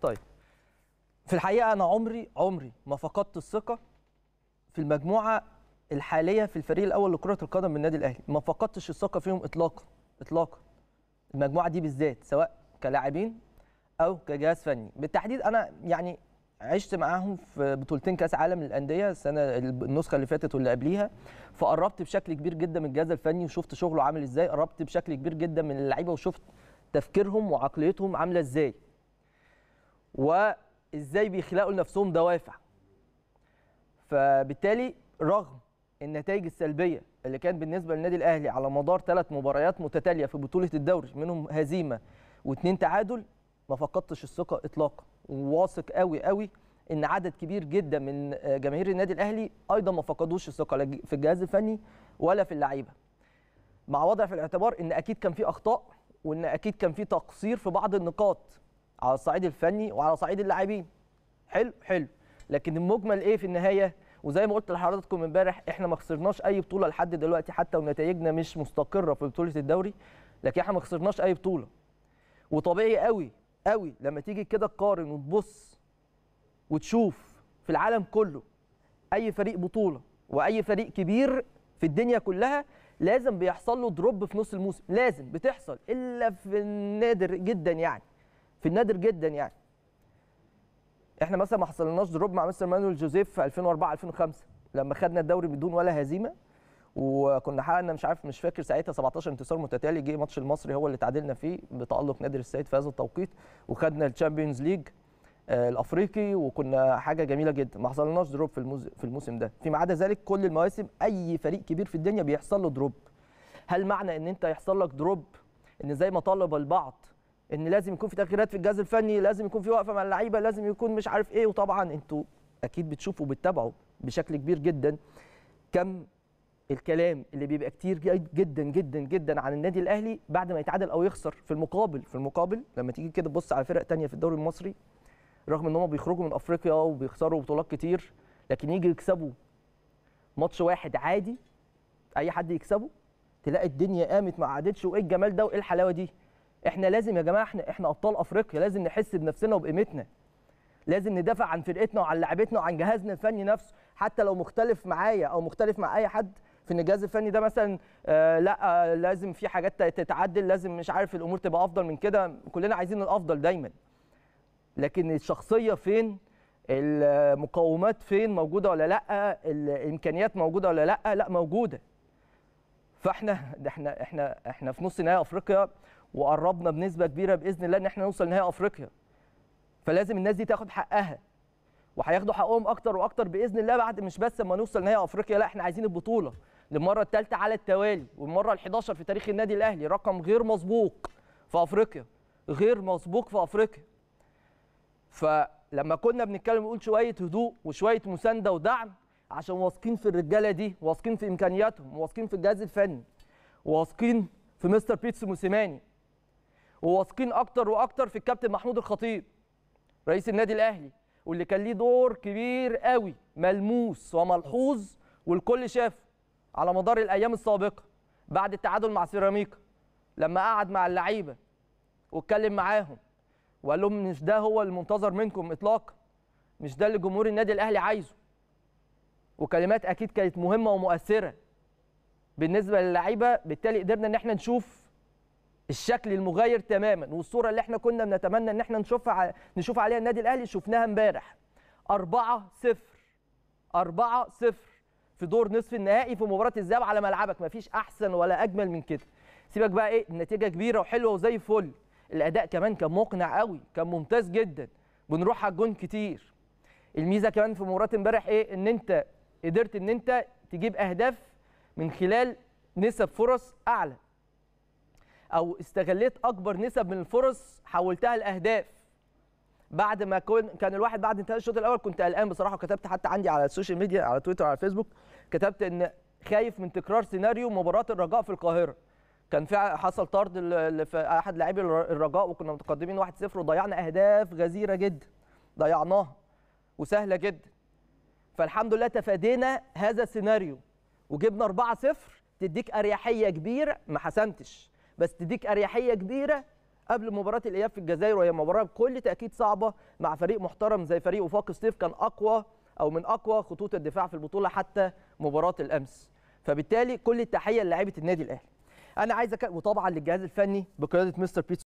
طيب في الحقيقه انا عمري عمري ما فقدت الثقه في المجموعه الحاليه في الفريق الاول لكره القدم من النادي الاهلي ما فقدتش الثقه فيهم اطلاقا اطلاقا المجموعه دي بالذات سواء كلاعبين او كجهاز فني بالتحديد انا يعني عشت معاهم في بطولتين كاس عالم للانديه السنه النسخه اللي فاتت واللي قبليها فقربت بشكل كبير جدا من الجهاز الفني وشفت شغله عامل ازاي قربت بشكل كبير جدا من اللعيبه وشفت تفكيرهم وعقليتهم عامله ازاي وازاي بيخلقوا لنفسهم دوافع فبالتالي رغم النتائج السلبيه اللي كانت بالنسبه للنادي الاهلي على مدار ثلاث مباريات متتاليه في بطوله الدوري منهم هزيمه واثنين تعادل ما فقدتش الثقه اطلاقا وواثق قوي قوي ان عدد كبير جدا من جماهير النادي الاهلي ايضا ما فقدوش الثقه لا في الجهاز الفني ولا في اللعيبه مع وضع في الاعتبار ان اكيد كان في اخطاء وان اكيد كان في تقصير في بعض النقاط على الصعيد الفني وعلى صعيد اللاعبين حلو حلو لكن المجمل ايه في النهايه وزي ما قلت لحضراتكم امبارح احنا ما خسرناش اي بطوله لحد دلوقتي حتى ونتائجنا مش مستقره في بطوله الدوري لكن احنا ما خسرناش اي بطوله وطبيعي قوي قوي لما تيجي كده تقارن وتبص وتشوف في العالم كله اي فريق بطوله واي فريق كبير في الدنيا كلها لازم بيحصل له دروب في نص الموسم لازم بتحصل الا في النادر جدا يعني في النادر جدا يعني احنا مثلا ما حصلناش دروب مع مستر مانويل جوزيف في 2004 2005 لما خدنا الدوري بدون ولا هزيمه وكنا حققنا مش عارف مش فاكر ساعتها 17 انتصار متتالي جه ماتش المصري هو اللي تعادلنا فيه بتالق نادر السيد في هذا التوقيت وخدنا الشامبيونز ليج آه، الافريقي وكنا حاجه جميله جدا ما حصلناش دروب في الموز... في الموسم ده فيما عدا ذلك كل المواسم اي فريق كبير في الدنيا بيحصل له دروب هل معنى ان انت يحصل لك دروب ان زي ما طلب البعض ان لازم يكون في تغييرات في الجهاز الفني لازم يكون في وقفه مع اللعيبه لازم يكون مش عارف ايه وطبعا انتوا اكيد بتشوفوا وبتتابعوا بشكل كبير جدا كم الكلام اللي بيبقى كتير جدا جدا جدا عن النادي الاهلي بعد ما يتعادل او يخسر في المقابل في المقابل لما تيجي كده تبص على فرق تانية في الدوري المصري رغم ان هم بيخرجوا من افريقيا وبيخسروا بطولات كتير لكن يجي يكسبوا ماتش واحد عادي اي حد يكسبه تلاقي الدنيا قامت ما قعدتش وايه الجمال ده وايه الحلاوه دي احنا لازم يا جماعه احنا احنا ابطال افريقيا لازم نحس بنفسنا وبقيمتنا لازم ندافع عن فرقتنا وعن لاعبتنا وعن جهازنا الفني نفسه حتى لو مختلف معايا او مختلف مع اي حد في ان الجهاز الفني ده مثلا آه لا آه لازم في حاجات تتعدل لازم مش عارف الامور تبقى افضل من كده كلنا عايزين الافضل دايما لكن الشخصيه فين المقومات فين موجوده ولا لا الامكانيات موجوده ولا لا لا موجوده فاحنا احنا احنا احنا في نص نهائي افريقيا وقربنا بنسبه كبيره باذن الله ان احنا نوصل نهائي افريقيا فلازم الناس دي تاخد حقها وهياخدوا حقهم اكتر واكتر باذن الله بعد مش بس اما نوصل نهائي افريقيا لا احنا عايزين البطوله للمره الثالثه على التوالي والمره ال11 في تاريخ النادي الاهلي رقم غير مسبوق في افريقيا غير مسبوق في افريقيا فلما كنا بنتكلم نقول شويه هدوء وشويه مسانده ودعم عشان واثقين في الرجاله دي واثقين في امكانياتهم واثقين في الجهاز الفني واثقين في مستر بيتس موسيماني وواثقين اكتر واكتر في الكابتن محمود الخطيب رئيس النادي الاهلي واللي كان ليه دور كبير قوي ملموس وملحوظ والكل شافه على مدار الايام السابقه بعد التعادل مع سيراميكا لما قعد مع اللعيبه واتكلم معاهم وقال لهم مش ده هو المنتظر منكم اطلاقا مش ده اللي جمهور النادي الاهلي عايزه وكلمات اكيد كانت مهمه ومؤثره بالنسبه للعيبه بالتالي قدرنا ان احنا نشوف الشكل المغاير تماما والصوره اللي احنا كنا بنتمنى ان احنا نشوفها نشوف عليها النادي الاهلي شفناها امبارح 4 0 4 0 في دور نصف النهائي في مباراه الذهاب على ملعبك مفيش احسن ولا اجمل من كده سيبك بقى ايه النتيجه كبيره وحلوه وزي الفل الاداء كمان كان مقنع قوي كان ممتاز جدا بنروح على الجون كتير الميزه كمان في مباراه امبارح ايه ان انت قدرت ان انت تجيب اهداف من خلال نسب فرص اعلى او استغليت اكبر نسب من الفرص حولتها لاهداف بعد ما كون كان الواحد بعد انتهاء الشوط الاول كنت قلقان بصراحه وكتبت حتى عندي على السوشيال ميديا على تويتر وعلى فيسبوك كتبت ان خايف من تكرار سيناريو مباراه الرجاء في القاهره كان في حصل طرد في احد لاعبي الرجاء وكنا متقدمين 1-0 وضيعنا اهداف غزيره جدا ضيعناها وسهله جدا فالحمد لله تفادينا هذا السيناريو وجبنا 4-0 تديك اريحيه كبيره ما حسمتش بس تديك اريحيه كبيره قبل مباراه الاياب في الجزائر وهي مباراه بكل تاكيد صعبه مع فريق محترم زي فريق وفاق سطيف كان اقوى او من اقوى خطوط الدفاع في البطوله حتى مباراه الامس فبالتالي كل التحيه للعيبة النادي الاهلي انا عايز أك... وطبعا للجهاز الفني بقياده مستر بيتس